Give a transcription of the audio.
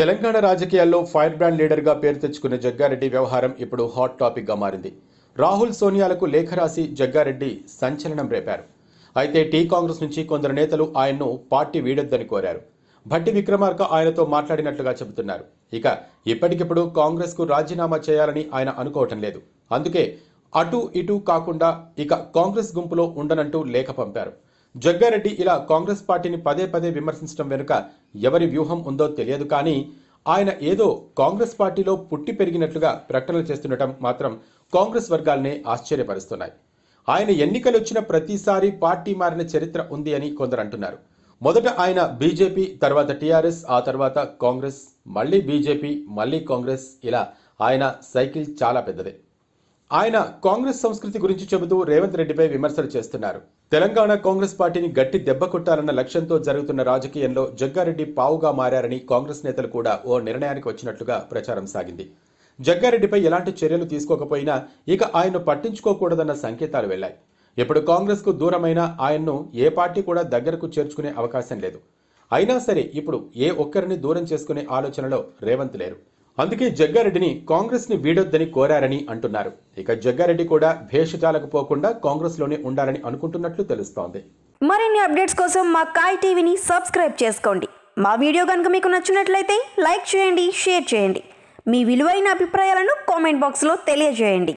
తెలంగాణ రాజకీయాల్లో fire brand లీడర్గా పేరు తెచ్చుకున్న జగ్గారెడ్డి వ్యవహారం ఇప్పుడు హాట్ టాపిక్గా మారింది రాహుల్ సోనియాలకు లేఖ రాసి జగ్గారెడ్డి సంచలనం రేపారు అయితే టీ కాంగ్రెస్ నుంచి కొందరు నేతలు ఆయన్ను పార్టీ వీడొద్దని కోరారు భట్టి విక్రమార్క ఆయనతో మాట్లాడినట్లుగా చెబుతున్నారు ఇక ఇప్పటికిప్పుడు కాంగ్రెస్కు రాజీనామా చేయాలని ఆయన అనుకోవటం లేదు అందుకే అటు ఇటు కాకుండా ఇక కాంగ్రెస్ గుంపులో ఉండనంటూ లేఖ పంపారు జగ్గారెడ్డి ఇలా కాంగ్రెస్ పార్టీని పదే పదే విమర్శించడం వెనుక ఎవరి వ్యూహం ఉందో తెలియదు కానీ ఆయన ఏదో కాంగ్రెస్ పార్టీలో పుట్టి పెరిగినట్లుగా ప్రకటనలు చేస్తుండటం మాత్రం కాంగ్రెస్ వర్గాలనే ఆశ్చర్యపరుస్తున్నాయి ఆయన ఎన్నికలు వచ్చిన ప్రతిసారి పార్టీ మారిన చరిత్ర ఉంది అని కొందరు అంటున్నారు మొదట ఆయన బీజేపీ తర్వాత టీఆర్ఎస్ ఆ తర్వాత కాంగ్రెస్ మళ్ళీ బీజేపీ మళ్ళీ కాంగ్రెస్ ఇలా ఆయన సైకిల్ చాలా పెద్దదే ఆయన కాంగ్రెస్ సంస్కృతి గురించి చెబుతూ రేవంత్ రెడ్డిపై విమర్శలు చేస్తున్నారు తెలంగాణ కాంగ్రెస్ పార్టీని గట్టి దెబ్బ కొట్టాలన్న లక్ష్యంతో జరుగుతున్న రాజకీయంలో జగ్గారెడ్డి పావుగా మారారని కాంగ్రెస్ నేతలు కూడా ఓ నిర్ణయానికి వచ్చినట్లుగా ప్రచారం సాగింది జగ్గారెడ్డిపై ఎలాంటి చర్యలు తీసుకోకపోయినా ఇక ఆయన్ను పట్టించుకోకూడదన్న సంకేతాలు వెళ్లాయి ఇప్పుడు కాంగ్రెస్కు దూరమైన ఆయన్ను ఏ పార్టీ కూడా దగ్గరకు చేర్చుకునే అవకాశం లేదు అయినా సరే ఇప్పుడు ఏ ఒక్కరిని దూరం చేసుకునే ఆలోచనలో రేవంత్ లేరు అందుకే జగ్గారెడ్డిని కాంగ్రెస్ని వీడొద్దని కోరారని అంటున్నారు ఇక జగ్గారెడ్డి కూడా భేషజాలకు పోకుండా కాంగ్రెస్లోనే ఉండాలని అనుకుంటున్నట్లు తెలుస్తోంది మరిన్ని అప్డేట్స్ కోసం మా కాయ్ టీవీని సబ్స్క్రైబ్ చేసుకోండి మా వీడియో కనుక మీకు నచ్చినట్లయితే లైక్ చేయండి షేర్ చేయండి మీ విలువైన అభిప్రాయాలను కామెంట్ బాక్స్లో తెలియజేయండి